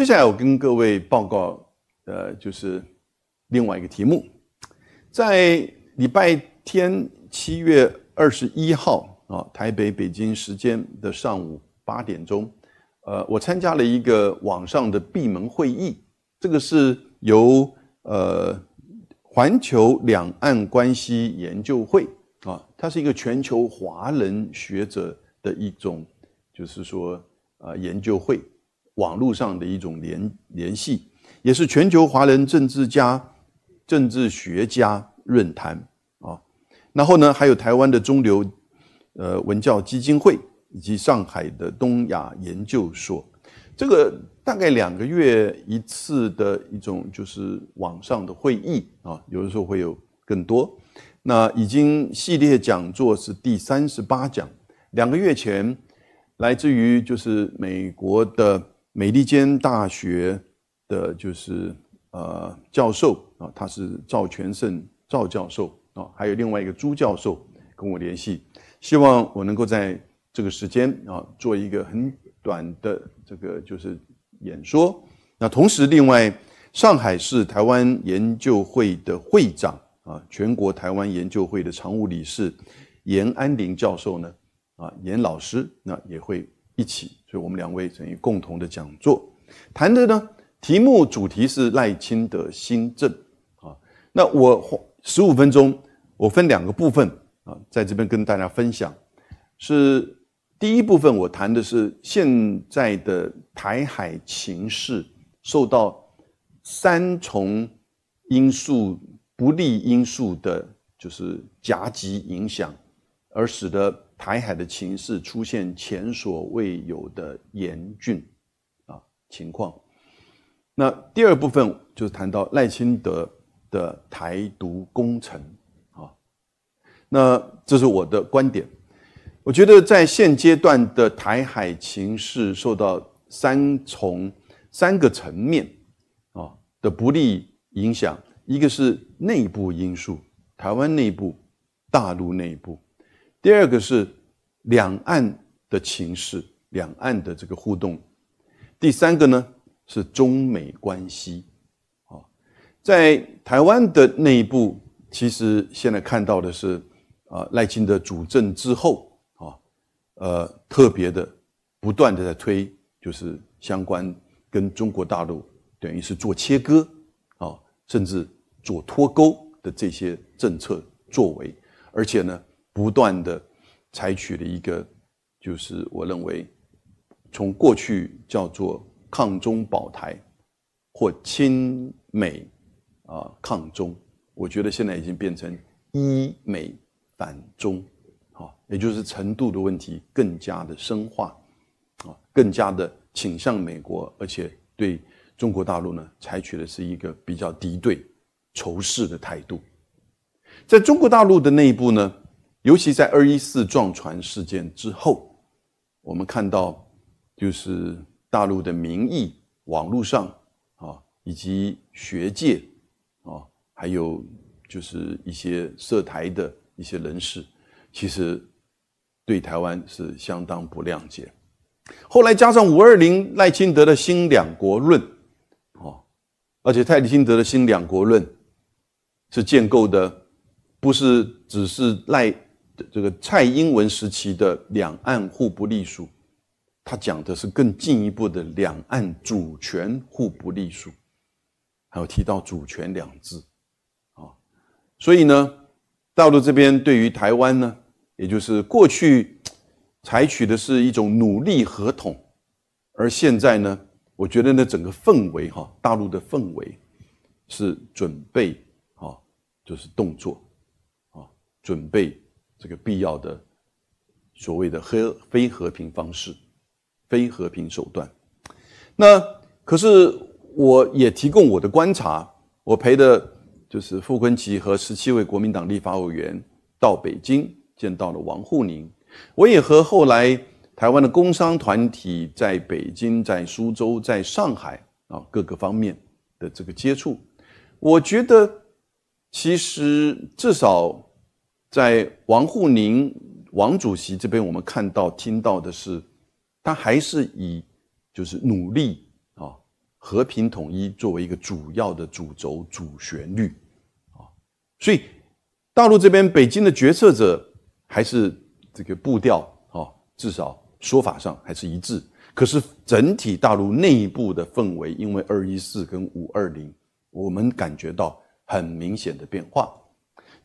接下来我跟各位报告，呃，就是另外一个题目，在礼拜天七月二十一号啊，台北北京时间的上午八点钟，呃，我参加了一个网上的闭门会议，这个是由呃环球两岸关系研究会啊，它是一个全球华人学者的一种，就是说啊研究会。网络上的一种联联系，也是全球华人政治家、政治学家论坛啊。然后呢，还有台湾的中流，呃，文教基金会以及上海的东亚研究所。这个大概两个月一次的一种就是网上的会议啊，有的时候会有更多。那已经系列讲座是第三十八讲，两个月前来自于就是美国的。美利坚大学的，就是呃教授啊，他是赵全胜赵教授啊，还有另外一个朱教授跟我联系，希望我能够在这个时间啊做一个很短的这个就是演说。那同时，另外上海市台湾研究会的会长啊，全国台湾研究会的常务理事严安林教授呢啊严老师，那也会一起。所以我们两位等于共同的讲座，谈的呢，题目主题是赖清德新政啊。那我十五分钟，我分两个部分啊，在这边跟大家分享。是第一部分，我谈的是现在的台海情势受到三重因素不利因素的，就是夹击影响，而使得。台海的情势出现前所未有的严峻啊情况，那第二部分就是谈到赖清德的台独工程啊，那这是我的观点，我觉得在现阶段的台海情势受到三重三个层面啊的不利影响，一个是内部因素，台湾内部、大陆内部。第二个是两岸的情势，两岸的这个互动；第三个呢是中美关系，啊，在台湾的内部，其实现在看到的是，啊赖清德主政之后，啊，呃，特别的不断的在推，就是相关跟中国大陆等于是做切割，啊，甚至做脱钩的这些政策作为，而且呢。不断的采取了一个，就是我认为从过去叫做抗中保台或亲美啊抗中，我觉得现在已经变成依美反中，啊，也就是程度的问题更加的深化，啊，更加的倾向美国，而且对中国大陆呢采取的是一个比较敌对、仇视的态度，在中国大陆的内部呢。尤其在二一四撞船事件之后，我们看到就是大陆的民意、网络上啊，以及学界啊，还有就是一些涉台的一些人士，其实对台湾是相当不谅解。后来加上五二零赖清德的新两国论，哦，而且泰迪·辛德的新两国论是建构的，不是只是赖。这个蔡英文时期的两岸互不隶属，他讲的是更进一步的两岸主权互不隶属，还有提到主权两字，啊，所以呢，大陆这边对于台湾呢，也就是过去采取的是一种努力合同，而现在呢，我觉得呢整个氛围哈，大陆的氛围是准备啊，就是动作啊，准备。这个必要的所谓的和非和平方式、非和平手段，那可是我也提供我的观察。我陪的就是傅昆萁和十七位国民党立法委员到北京见到了王沪宁，我也和后来台湾的工商团体在北京、在苏州、在上海啊各个方面的这个接触，我觉得其实至少。在王沪宁、王主席这边，我们看到、听到的是，他还是以就是努力啊、和平统一作为一个主要的主轴、主旋律啊。所以，大陆这边北京的决策者还是这个步调啊，至少说法上还是一致。可是，整体大陆内部的氛围，因为二一四跟五二零，我们感觉到很明显的变化。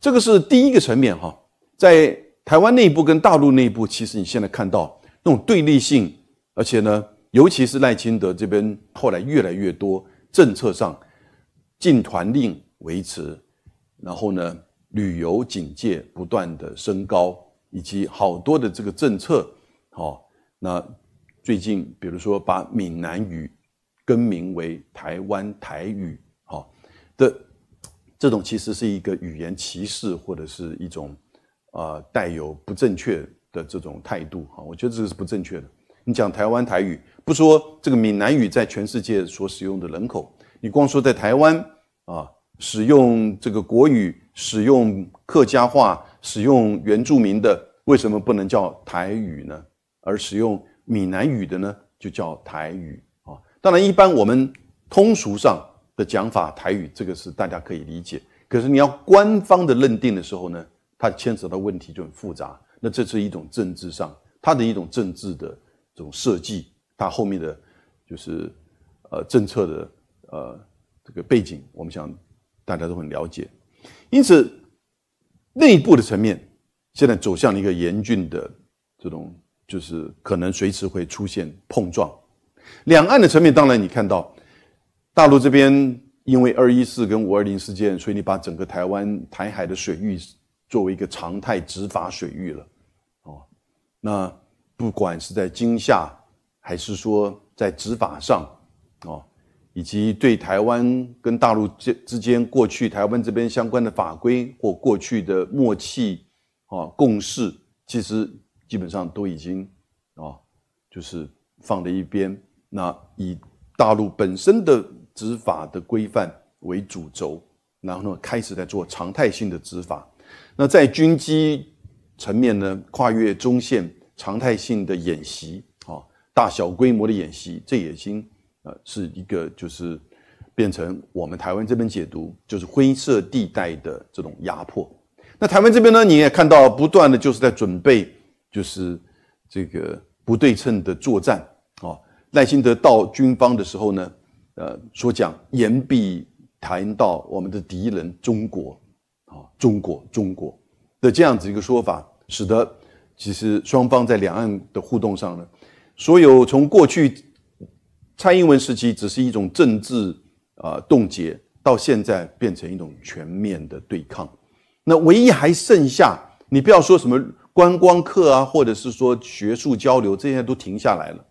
这个是第一个层面哈，在台湾内部跟大陆内部，其实你现在看到那种对立性，而且呢，尤其是赖清德这边，后来越来越多政策上禁团令维持，然后呢，旅游警戒不断的升高，以及好多的这个政策，好，那最近比如说把闽南语更名为台湾台语，好，的。这种其实是一个语言歧视，或者是一种啊带有不正确的这种态度哈。我觉得这个是不正确的。你讲台湾台语，不说这个闽南语在全世界所使用的人口，你光说在台湾啊，使用这个国语、使用客家话、使用原住民的，为什么不能叫台语呢？而使用闽南语的呢，就叫台语啊。当然，一般我们通俗上。的讲法，台语这个是大家可以理解。可是你要官方的认定的时候呢，它牵扯到问题就很复杂。那这是一种政治上它的一种政治的这种设计，它后面的，就是，呃，政策的呃这个背景，我们想大家都很了解。因此，内部的层面现在走向了一个严峻的这种，就是可能随时会出现碰撞。两岸的层面，当然你看到。大陆这边因为二一四跟五二零事件，所以你把整个台湾台海的水域作为一个常态执法水域了，哦，那不管是在惊吓，还是说在执法上，哦，以及对台湾跟大陆这之间过去台湾这边相关的法规或过去的默契，啊，共识，其实基本上都已经，啊，就是放在一边。那以大陆本身的。执法的规范为主轴，然后呢，开始在做常态性的执法。那在军机层面呢，跨越中线常态性的演习啊，大小规模的演习，这已经呃是一个，就是变成我们台湾这边解读就是灰色地带的这种压迫。那台湾这边呢，你也看到不断的就是在准备，就是这个不对称的作战啊。赖清德到军方的时候呢。呃，所讲言必谈到我们的敌人中国，啊，中国，中国的这样子一个说法，使得其实双方在两岸的互动上呢，所有从过去蔡英文时期只是一种政治啊冻结，到现在变成一种全面的对抗。那唯一还剩下，你不要说什么观光客啊，或者是说学术交流这些都停下来了，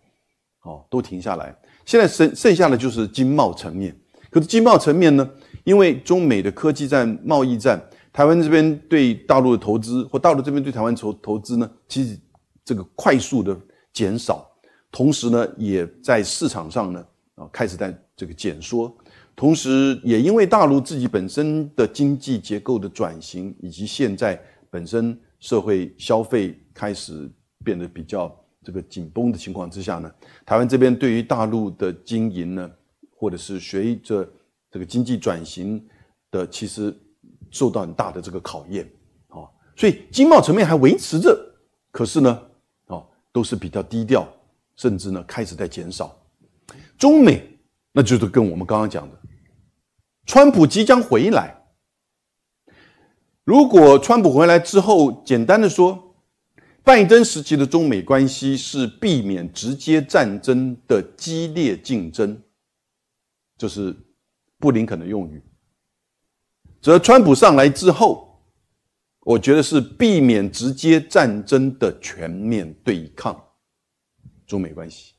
哦，都停下来。现在剩剩下的就是经贸层面，可是经贸层面呢，因为中美的科技战、贸易战，台湾这边对大陆的投资或大陆这边对台湾投投资呢，其实这个快速的减少，同时呢，也在市场上呢啊开始在这个减缩，同时也因为大陆自己本身的经济结构的转型，以及现在本身社会消费开始变得比较。这个紧绷的情况之下呢，台湾这边对于大陆的经营呢，或者是随着这个经济转型的，其实受到很大的这个考验啊，所以经贸层面还维持着，可是呢，啊，都是比较低调，甚至呢开始在减少。中美那就是跟我们刚刚讲的，川普即将回来，如果川普回来之后，简单的说。拜登时期的中美关系是避免直接战争的激烈竞争，这是布林肯的用语。则川普上来之后，我觉得是避免直接战争的全面对抗，中美关系。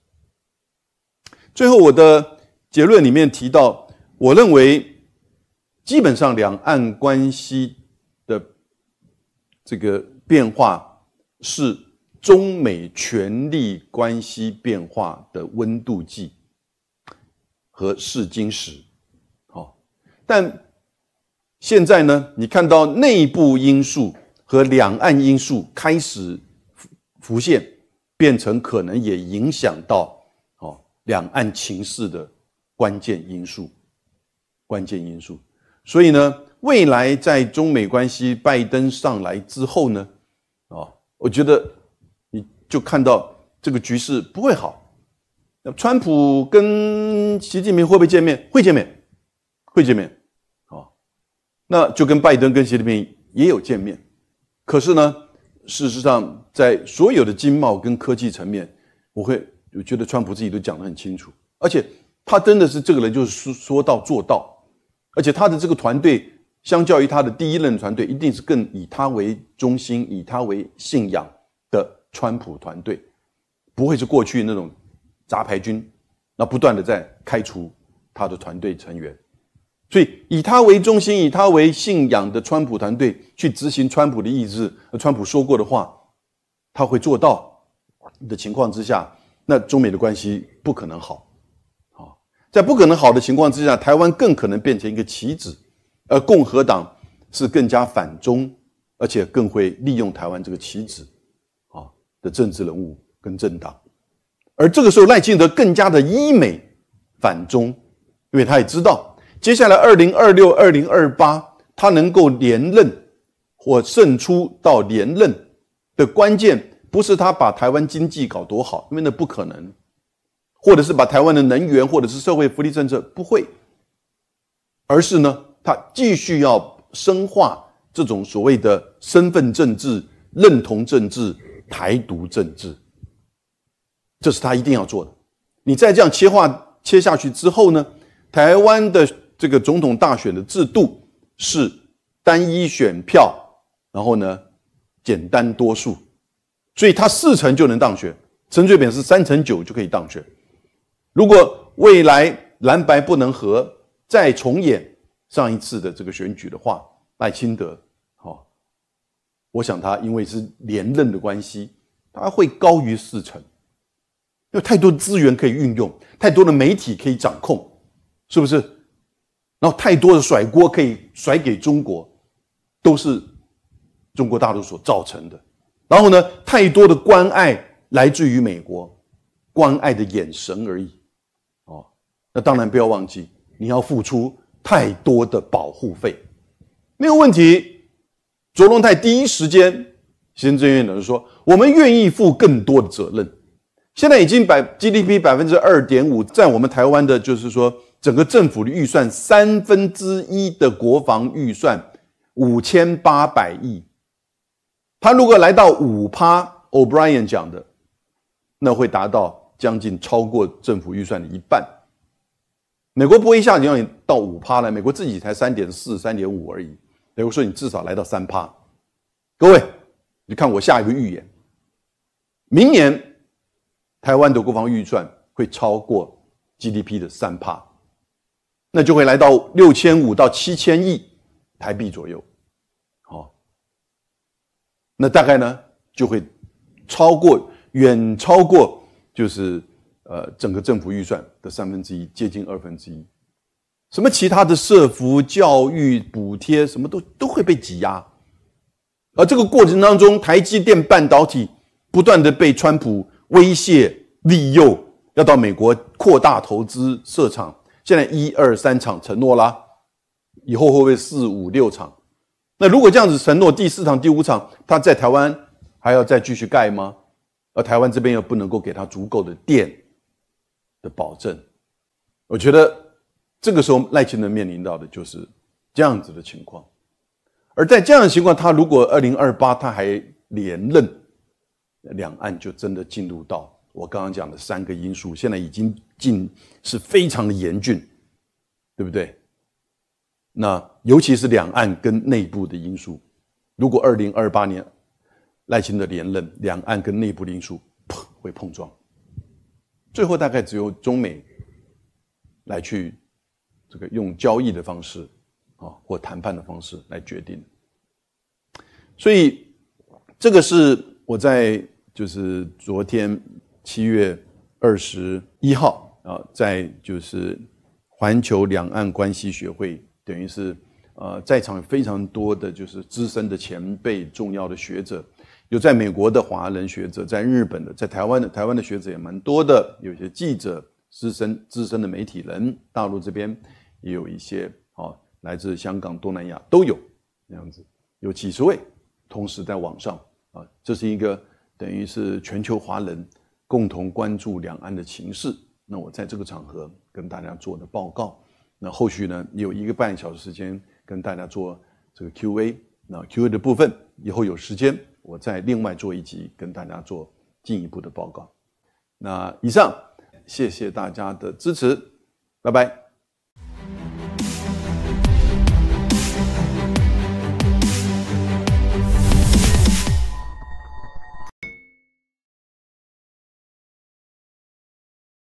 最后，我的结论里面提到，我认为基本上两岸关系的这个变化。是中美权力关系变化的温度计和试金石，好，但现在呢，你看到内部因素和两岸因素开始浮现，变成可能也影响到好两岸情势的关键因素，关键因素。所以呢，未来在中美关系拜登上来之后呢？我觉得你就看到这个局势不会好。那川普跟习近平会不会见面？会见面，会见面，好，那就跟拜登跟习近平也有见面。可是呢，事实上在所有的经贸跟科技层面，我会我觉得川普自己都讲得很清楚，而且他真的是这个人就是说到做到，而且他的这个团队。相较于他的第一任团队，一定是更以他为中心、以他为信仰的川普团队，不会是过去那种杂牌军，那不断的在开除他的团队成员。所以，以他为中心、以他为信仰的川普团队去执行川普的意志，川普说过的话，他会做到的情况之下，那中美的关系不可能好，啊，在不可能好的情况之下，台湾更可能变成一个棋子。而共和党是更加反中，而且更会利用台湾这个棋子，啊的政治人物跟政党。而这个时候，赖清德更加的依美反中，因为他也知道，接下来二零二六、二零二八，他能够连任或胜出到连任的关键，不是他把台湾经济搞多好，因为那不可能，或者是把台湾的能源，或者是社会福利政策不会，而是呢。他继续要深化这种所谓的身份政治、认同政治、台独政治，这是他一定要做的。你再这样切换切下去之后呢，台湾的这个总统大选的制度是单一选票，然后呢简单多数，所以他四成就能当选。陈水扁是三成九就可以当选。如果未来蓝白不能和，再重演。上一次的这个选举的话，赖清德，好，我想他因为是连任的关系，他会高于四成，因为太多资源可以运用，太多的媒体可以掌控，是不是？然后太多的甩锅可以甩给中国，都是中国大陆所造成的。然后呢，太多的关爱来自于美国，关爱的眼神而已，哦，那当然不要忘记，你要付出。太多的保护费，没有问题。卓龙泰第一时间，行政院长说，我们愿意负更多的责任。现在已经百 GDP 百分之二点五占我们台湾的，就是说整个政府的预算三分之一的国防预算五千八百亿。他如果来到五趴，O'Brien 讲的，那会达到将近超过政府预算的一半。美国不会一下让你到五趴来，美国自己才三点四、三点五而已。美国说你至少来到三趴。各位，你看我下一个预言：明年台湾的国防预算会超过 GDP 的三趴，那就会来到六千五到七千亿台币左右。好，那大概呢就会超过，远超过，就是。呃，整个政府预算的三分之一，接近二分之一，什么其他的社福、教育补贴，什么都都会被挤压。而这个过程当中，台积电半导体不断的被川普威胁利诱，要到美国扩大投资设厂。现在一二三厂承诺啦，以后会不会四五六厂？那如果这样子承诺第四厂、第五厂，他在台湾还要再继续盖吗？而台湾这边又不能够给他足够的电。保证，我觉得这个时候赖清德面临到的就是这样子的情况，而在这样的情况，他如果二零二八他还连任，两岸就真的进入到我刚刚讲的三个因素，现在已经进是非常的严峻，对不对？那尤其是两岸跟内部的因素，如果二零二八年赖清德连任，两岸跟内部的因素会碰撞。最后大概只有中美来去这个用交易的方式啊，或谈判的方式来决定。所以这个是我在就是昨天七月二十一号啊，在就是环球两岸关系学会，等于是呃在场非常多的就是资深的前辈、重要的学者。有在美国的华人学者，在日本的，在台湾的，台湾的学者也蛮多的，有些记者、资深资深的媒体人，大陆这边也有一些，哦，来自香港、东南亚都有那样子，有几十位，同时在网上啊，这是一个等于是全球华人共同关注两岸的情势。那我在这个场合跟大家做的报告，那后续呢有一个半小时时间跟大家做这个 Q&A。那 Q&A 的部分以后有时间。我再另外做一集跟大家做进一步的报告。那以上，谢谢大家的支持，拜拜。